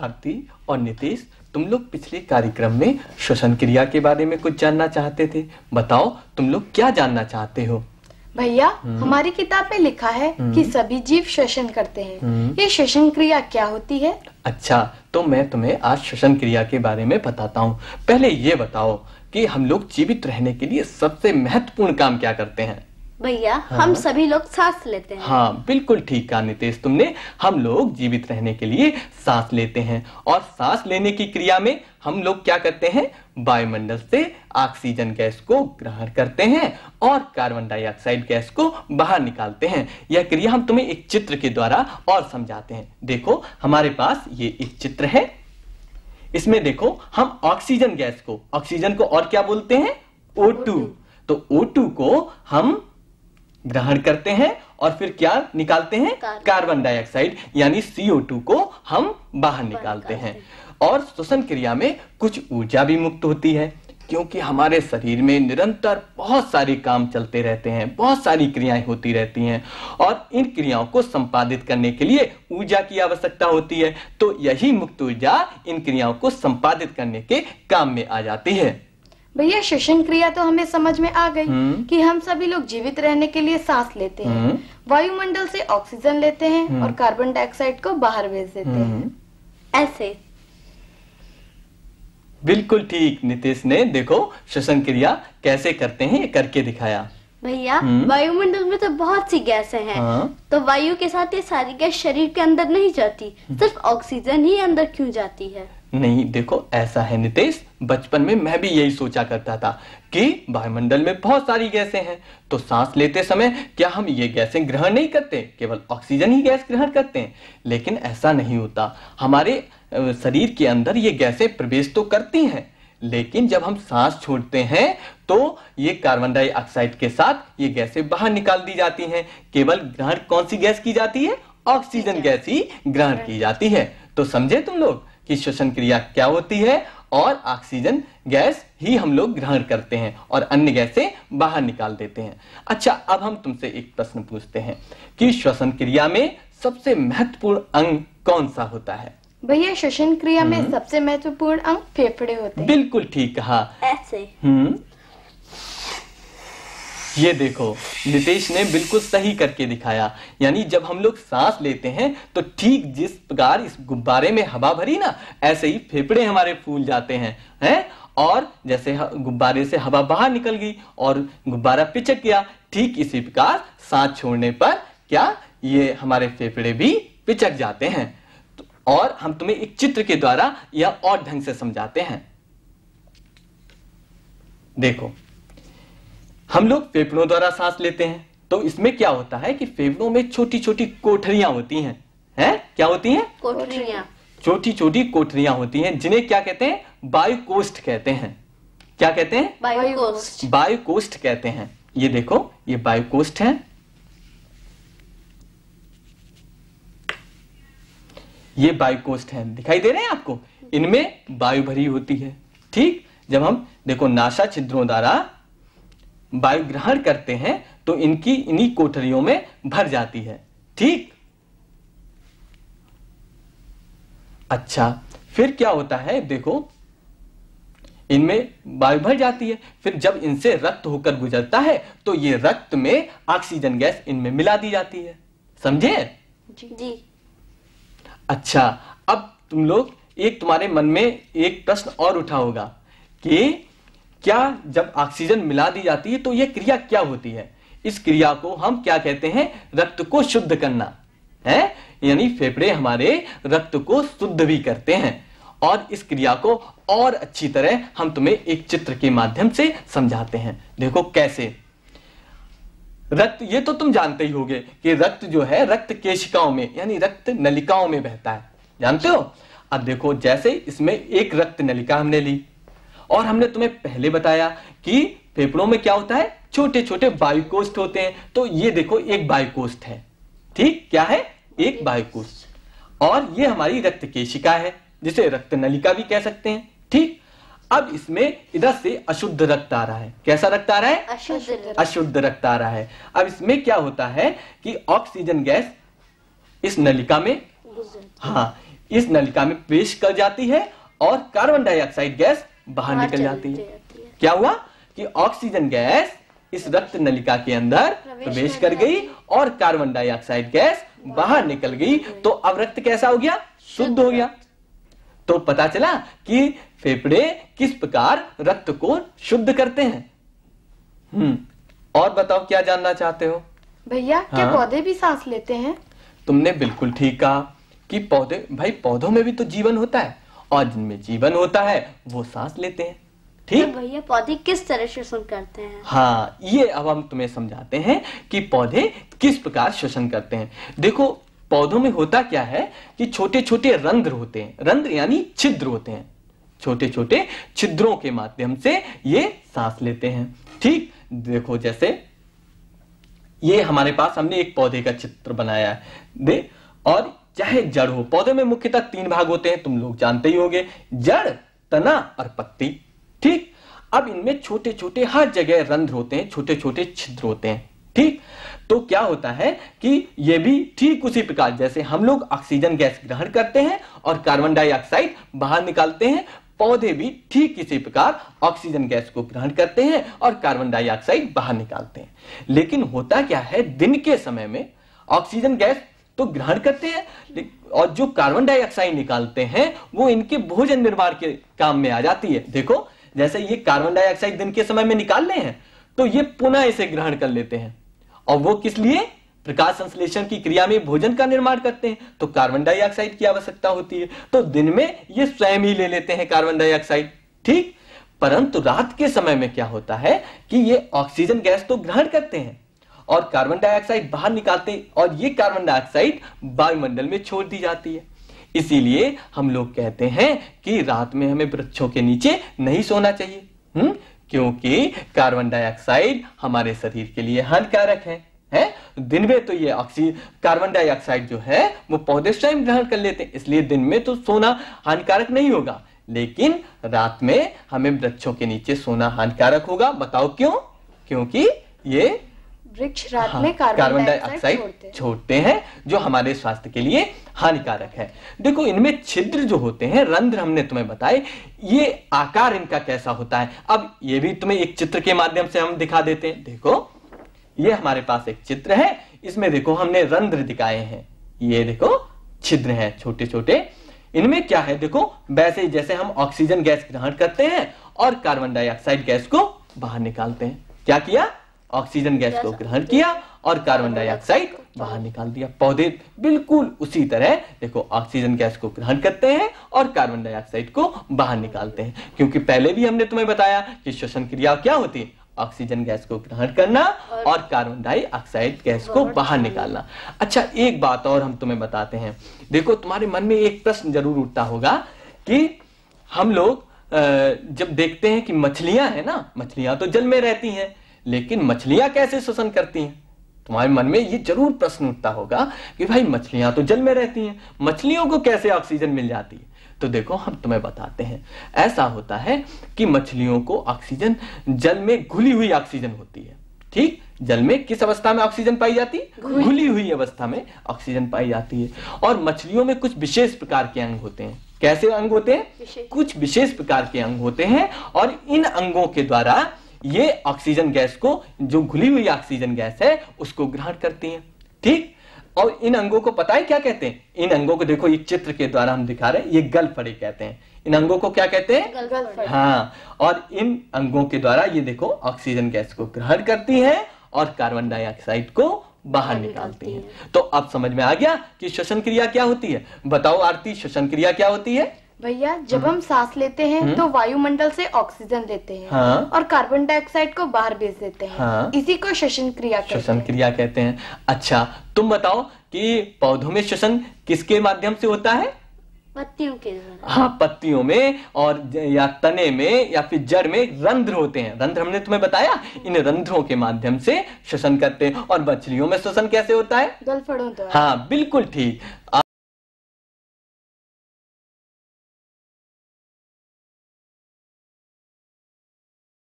भारती और नीतीश तुम लोग पिछले कार्यक्रम में श्वसन क्रिया के बारे में कुछ जानना चाहते थे बताओ तुम लोग क्या जानना चाहते हो भैया हम्म। हमारी किताब में लिखा है हम्म। कि सभी जीव श्वसन करते हैं हम्म। ये श्वसन क्रिया क्या होती है अच्छा तो मैं तुम्हें आज श्वसन क्रिया के बारे में बताता हूँ पहले ये बताओ कि हम लोग जीवित रहने के लिए सबसे महत्वपूर्ण काम क्या करते हैं भैया हाँ? हम सभी लोग सांस लेते हैं हाँ बिल्कुल ठीक कहा नितेश तुमने हम लोग जीवित रहने के लिए सांस लेते हैं और सांस लेने की क्रिया में हम लोग क्या करते हैं वायुमंडल से ऑक्सीजन गैस को ग्रहण करते हैं और कार्बन डाइऑक्साइड गैस को बाहर निकालते हैं यह क्रिया हम तुम्हें एक चित्र के द्वारा और समझाते हैं देखो हमारे पास ये एक चित्र है इसमें देखो हम ऑक्सीजन गैस को ऑक्सीजन को और क्या बोलते हैं ओ तो O2 को हम ग्रहण करते हैं और फिर क्या निकालते हैं कार्बन डाइऑक्साइड यानी CO2 को हम बाहर निकालते हैं और श्वसन क्रिया में कुछ ऊर्जा भी मुक्त होती है क्योंकि हमारे शरीर में निरंतर बहुत सारे काम चलते रहते हैं बहुत सारी क्रियाएं होती रहती हैं और इन क्रियाओं को संपादित करने के लिए ऊर्जा की आवश्यकता होती है तो यही मुक्त ऊर्जा इन क्रियाओं को संपादित करने के काम में आ जाती है भैया श्वसन क्रिया तो हमें समझ में आ गई हम्म। कि हम सभी लोग जीवित रहने के लिए सांस लेते हैं हम्म। वायुमंडल से ऑक्सीजन लेते हैं हम्म। और कार्बन डाइऑक्साइड को बाहर भेज देते हैं ऐसे बिल्कुल ठीक नितेश ने देखो श्वसन क्रिया कैसे करते हैं ये करके दिखाया भैया हम्म? वायुमंडल में तो बहुत सी गैसें हैं हाँ। तो वायु के साथ ये सारी गैस शरीर के अंदर नहीं जाती हम्म। सिर्फ ऑक्सीजन ही अंदर क्यों जाती है नहीं देखो ऐसा है नितेश बचपन में मैं भी यही सोचा करता था कि वायुमंडल में बहुत सारी गैसें हैं तो सांस लेते समय क्या हम ये गैसें ग्रहण नहीं करते केवल ऑक्सीजन ही गैस ग्रहण करते हैं लेकिन ऐसा नहीं होता हमारे शरीर के अंदर ये गैसें प्रवेश तो करती हैं लेकिन जब हम सांस छोड़ते हैं तो ये कार्बन डाइऑक्साइड के साथ ये गैसें बाहर निकाल दी जाती हैं केवल ग्रहण कौन सी गैस की जाती है ऑक्सीजन गैस ही ग्रहण की जाती है तो समझे तुम लोग कि श्वसन क्रिया क्या होती है और ऑक्सीजन गैस ही हम लोग ग्रहण करते हैं और अन्य गैसें बाहर निकाल देते हैं अच्छा अब हम तुमसे एक प्रश्न पूछते हैं कि श्वसन क्रिया में सबसे महत्वपूर्ण अंग कौन सा होता है भैया श्वसन क्रिया में हम्म। सबसे महत्वपूर्ण अंग फेफड़े होते हैं बिल्कुल ठीक कहा ऐसे हम्म ये देखो नितेश ने बिल्कुल सही करके दिखाया यानी जब हम लोग सांस लेते हैं तो ठीक जिस प्रकार इस गुब्बारे में हवा भरी ना ऐसे ही फेफड़े हमारे फूल जाते हैं हैं और जैसे गुब्बारे से हवा बाहर निकल गई और गुब्बारा पिचक गया ठीक इसी प्रकार सांस छोड़ने पर क्या ये हमारे फेफड़े भी पिचक जाते हैं और हम तुम्हें एक चित्र के द्वारा या और ढंग से समझाते हैं देखो हम लोग फेफड़ों द्वारा सांस लेते हैं तो इसमें क्या होता है कि फेफड़ों में छोटी छोटी कोठरियां होती हैं हैं क्या होती हैं कोठरियां छोटी छोटी कोठरियां होती हैं जिन्हें क्या कहते हैं बायोकोस्ट कहते हैं क्या कहते हैं बायोकोस्ट बायोकोस्ट कहते हैं ये देखो ये बायोकोस्ट है ये बायोकोस्ट है दिखाई दे रहे हैं आपको इनमें वायु भरी होती है ठीक जब हम देखो नाशा छिद्रों द्वारा वायु ग्रहण करते हैं तो इनकी इन्हीं कोठरियों में भर जाती है ठीक अच्छा फिर क्या होता है देखो इनमें वायु भर जाती है फिर जब इनसे रक्त होकर गुजरता है तो ये रक्त में ऑक्सीजन गैस इनमें मिला दी जाती है समझे जी जी अच्छा अब तुम लोग एक तुम्हारे मन में एक प्रश्न और उठा होगा कि क्या जब ऑक्सीजन मिला दी जाती है तो यह क्रिया क्या होती है इस क्रिया को हम क्या कहते हैं रक्त को शुद्ध करना है यानी फेफड़े हमारे रक्त को शुद्ध भी करते हैं और इस क्रिया को और अच्छी तरह हम तुम्हें एक चित्र के माध्यम से समझाते हैं देखो कैसे रक्त ये तो तुम जानते ही होगे कि रक्त जो है रक्त केशिकाओं में यानी रक्त नलिकाओं में बहता है जानते हो अब देखो जैसे इसमें एक रक्त नलिका हमने ली और हमने तुम्हें पहले बताया कि फेफड़ों में क्या होता है छोटे छोटे बायुकोस्ट होते हैं तो ये देखो एक बायुकोस्ट है ठीक क्या है एक बायुकोस्ट और ये हमारी रक्त केशिका है जिसे रक्त नलिका भी कह सकते हैं ठीक अब इसमें इधर से अशुद्ध रक्त आ रहा है कैसा रक्त आ रहा है अशुद्ध अशुद्ध रक्त आ रहा है अब इसमें क्या होता है कि ऑक्सीजन गैस इस नलिका में हाँ इस नलिका में पेश कर जाती है और कार्बन डाइऑक्साइड गैस बाहर निकल जाती है क्या हुआ कि ऑक्सीजन गैस इस रक्त नलिका के अंदर प्रवेश कर गई और कार्बन डाइऑक्साइड गैस बाहर निकल गई तो अब रक्त कैसा हो गया शुद्ध हो गया तो पता चला कि फेफड़े किस प्रकार रक्त को शुद्ध करते हैं हम्म और बताओ क्या जानना चाहते हो भैया क्या हाँ। पौधे भी सांस लेते हैं तुमने बिल्कुल ठीक कहा कि पौधे भाई पौधों में भी तो जीवन होता है और जिनमें जीवन होता है वो सांस लेते हैं ठीक तो भैया पौधे किस तरह शोषण करते हैं हाँ ये अब हम तुम्हें समझाते हैं कि पौधे किस प्रकार शोषण करते हैं देखो पौधों में होता क्या है कि छोटे छोटे रंध्र होते हैं रंध्र यानी छिद्र होते हैं छोटे छोटे छिद्रों के माध्यम से ये सांस लेते हैं ठीक देखो जैसे ये हमारे पास हमने एक पौधे का चित्र बनाया है दे और चाहे जड़ हो पौधे में मुख्यतः तीन भाग होते हैं तुम लोग जानते ही होंगे जड़ तना और पत्ती ठीक अब इनमें छोटे छोटे हर जगह रंध्र होते हैं छोटे छोटे छिद्र होते हैं ठीक तो क्या होता है कि यह भी ठीक उसी प्रकार जैसे हम लोग ऑक्सीजन गैस ग्रहण करते हैं और कार्बन डाइऑक्साइड बाहर निकालते हैं पौधे भी ठीक इसी प्रकार ऑक्सीजन गैस को ग्रहण करते हैं और कार्बन डाइऑक्साइड बाहर निकालते हैं लेकिन होता क्या है दिन के समय में ऑक्सीजन गैस तो ग्रहण करते हैं और जो कार्बन डाइऑक्साइड निकालते हैं वो इनके भोजन निर्माण के काम में आ जाती है देखो जैसे ये कार्बन डाइऑक्साइड दिन के समय में निकाल रहे हैं तो ये पुनः इसे ग्रहण कर लेते हैं और वो किस लिए प्रकाश संश्लेषण की क्रिया में भोजन का निर्माण करते हैं तो कार्बन डाइऑक्साइड की आवश्यकता होती है तो दिन में ये स्वयं ही ले लेते हैं कार्बन डाइऑक्साइड ठीक परंतु रात के समय में क्या होता है कि ये ऑक्सीजन गैस तो ग्रहण करते हैं और कार्बन डाइऑक्साइड बाहर निकालते और ये कार्बन डाइऑक्साइड वायुमंडल में छोड़ दी जाती है इसीलिए हम लोग कहते हैं कि रात में हमें वृक्षों के नीचे नहीं सोना चाहिए हुँ? हम्म? क्योंकि कार्बन डाइऑक्साइड हमारे शरीर के लिए हानिकारक है है दिन में तो ये ऑक्सीजन कार्बन डाइऑक्साइड जो है वो पौधे स्वयं ग्रहण कर लेते हैं इसलिए दिन में तो सोना हानिकारक नहीं होगा लेकिन रात में हमें वृक्षों के नीचे सोना हानिकारक होगा बताओ क्यों क्योंकि ये वृक्ष रात हाँ, में कार्बन डाइऑक्साइड छोड़ते हैं जो हमारे स्वास्थ्य के लिए हानिकारक है देखो इनमें छिद्र जो होते हैं रंध्र हमने तुम्हें बताए ये आकार इनका कैसा होता है अब ये भी तुम्हें एक चित्र के माध्यम से हम दिखा देते हैं देखो ये हमारे पास एक चित्र है इसमें देखो हमने रंध्र दिखाए हैं ये देखो छिद्र है छोटे छोटे इनमें क्या है देखो वैसे ही जैसे हम ऑक्सीजन गैस ग्रहण करते हैं और कार्बन डाइऑक्साइड गैस को बाहर निकालते हैं क्या किया ऑक्सीजन गैस को ग्रहण किया और कार्बन डाइऑक्साइड बाहर निकाल दिया पौधे बिल्कुल उसी तरह देखो ऑक्सीजन गैस को ग्रहण करते हैं और कार्बन डाइऑक्साइड को बाहर निकालते हैं क्योंकि पहले भी हमने तुम्हें बताया कि श्वसन क्रिया क्या होती है ऑक्सीजन गैस को ग्रहण करना और कार्बन डाइऑक्साइड गैस को बाहर निकालना अच्छा एक बात और हम तुम्हें बताते हैं देखो तुम्हारे मन में एक प्रश्न जरूर उठता होगा कि हम लोग जब देखते हैं कि मछलियां है ना मछलियां तो जल में रहती हैं लेकिन मछलियां कैसे शोषण करती हैं तुम्हारे मन में ये जरूर प्रश्न उठता होगा कि भाई मछलियां तो जल में रहती हैं मछलियों को कैसे ऑक्सीजन मिल जाती है तो देखो हम तुम्हें बताते हैं ऐसा होता है कि मछलियों को ऑक्सीजन जल में घुली हुई ऑक्सीजन होती है ठीक जल में किस अवस्था में ऑक्सीजन पाई जाती है घुली हुई अवस्था में ऑक्सीजन पाई जाती है और मछलियों में कुछ विशेष प्रकार के अंग होते हैं कैसे अंग होते हैं कुछ विशेष प्रकार के अंग होते हैं और इन अंगों के द्वारा ये ऑक्सीजन गैस को जो घुली हुई ऑक्सीजन गैस है उसको ग्रहण करती है ठीक और इन अंगों को पता है क्या कहते हैं इन अंगों को देखो ये चित्र के द्वारा हम दिखा रहे हैं ये गलफड़े कहते हैं इन अंगों को क्या कहते हैं हाँ और इन अंगों के द्वारा ये देखो ऑक्सीजन गैस को ग्रहण करती है और कार्बन डाइऑक्साइड को बाहर निकालती है तो अब समझ में आ गया कि श्वसन क्रिया क्या होती है बताओ आरती श्वसन क्रिया क्या होती है भैया जब हम सांस लेते हैं हम्म। तो वायुमंडल से ऑक्सीजन लेते हैं हाँ? और कार्बन डाइऑक्साइड को बाहर भेज देते हैं हाँ? इसी को श्वसन क्रिया श्वसन क्रिया कहते हैं अच्छा तुम बताओ कि पौधों में श्वसन किसके माध्यम से होता है पत्तियों के हाँ पत्तियों में और या तने में या फिर जड़ में रंध्र होते हैं रंध्र हमने तुम्हें बताया इन रंध्रों के माध्यम से श्वसन करते हैं और मछलियों में श्वसन कैसे होता है गलफड़ों द्वारा हाँ बिल्कुल ठीक